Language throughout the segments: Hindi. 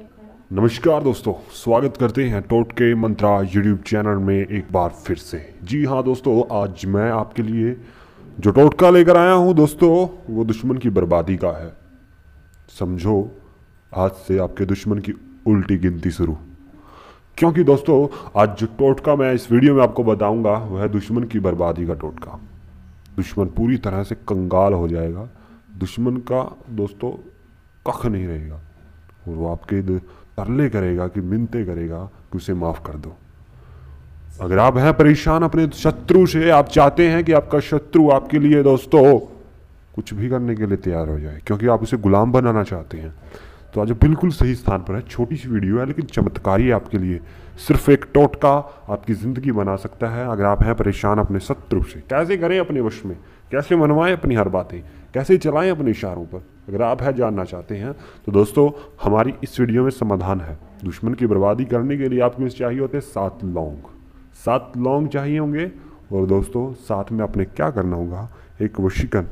नमस्कार दोस्तों स्वागत करते हैं टोटके मंत्रा यूट्यूब चैनल में एक बार फिर से जी हाँ दोस्तों आज मैं आपके लिए जो टोटका लेकर आया हूँ दोस्तों वो दुश्मन की बर्बादी का है समझो आज से आपके दुश्मन की उल्टी गिनती शुरू क्योंकि दोस्तों आज जो टोटका मैं इस वीडियो में आपको बताऊंगा वह है दुश्मन की बर्बादी का टोटका दुश्मन पूरी तरह से कंगाल हो जाएगा दुश्मन का दोस्तों कख नहीं रहेगा और वो आपके तरले करेगा कि मिनते करेगा कि उसे माफ़ कर दो अगर आप हैं परेशान अपने शत्रु से आप चाहते हैं कि आपका शत्रु आपके लिए दोस्तों कुछ भी करने के लिए तैयार हो जाए क्योंकि आप उसे गुलाम बनाना चाहते हैं तो आज बिल्कुल सही स्थान पर है छोटी सी वीडियो है लेकिन चमत्कारी आपके लिए सिर्फ एक टोटका आपकी ज़िंदगी बना सकता है अगर आप हैं परेशान अपने शत्रु से कैसे करें अपने वश में कैसे मनवाएं अपनी हर बातें कैसे चलाएं अपने इशारों पर अगर आप है जानना चाहते हैं तो दोस्तों हमारी इस वीडियो में समाधान है दुश्मन की बर्बादी करने के लिए आपके चाहिए होते सात लौंग सात लौंग चाहिए होंगे और दोस्तों साथ में आपने क्या करना होगा एक वशिकन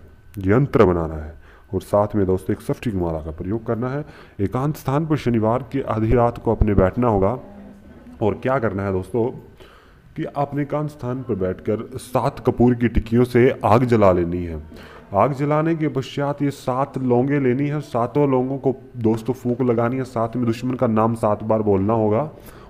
यंत्र बनाना है और साथ में दोस्तों एक सफ्टी माला का प्रयोग करना है एकांत स्थान पर शनिवार के आधी रात को अपने बैठना होगा और क्या करना है दोस्तों कि आपने एकांत स्थान पर बैठकर सात कपूर की टिक्कियों से आग जला लेनी है आग जलाने के पश्चात ये सात लोंगे लेनी है सातों लोंगों को दोस्तों फूक लगानी है साथ में दुश्मन का नाम सात बार बोलना होगा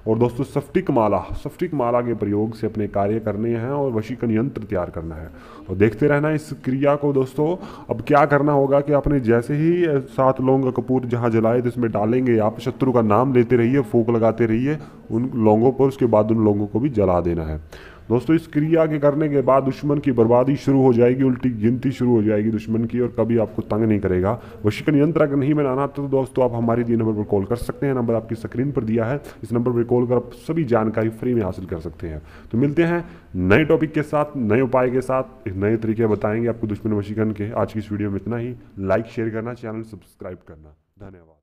और दोस्तों सफ्टिक माला सफ्टिक माला के प्रयोग से अपने कार्य करने हैं और वशीकरण यंत्र तैयार करना है तो देखते रहना इस क्रिया को दोस्तों अब क्या करना होगा कि आपने जैसे ही सात लोंग कपूर जहाँ जलाए तो इसमें डालेंगे आप शत्रु का नाम लेते रहिए फूक लगाते रहिए उन लोगों पर उसके बाद उन लोगों को भी जला देना है दोस्तों इस क्रिया के करने के बाद दुश्मन की बर्बादी शुरू हो जाएगी उल्टी गिनती शुरू हो जाएगी दुश्मन की और कभी आपको तंग नहीं करेगा वशिक यंत्र अगर नहीं बनाना तो दोस्तों आप हमारे दिए नंबर पर कॉल कर सकते हैं नंबर आपकी स्क्रीन पर दिया है इस नंबर पर कॉल कर आप सभी जानकारी फ्री में हासिल कर सकते हैं तो मिलते हैं नए टॉपिक के साथ नए उपाय के साथ नए तरीके बताएंगे आपको दुश्मन वशीकरण के आज की इस वीडियो में इतना ही लाइक शेयर करना चैनल सब्सक्राइब करना धन्यवाद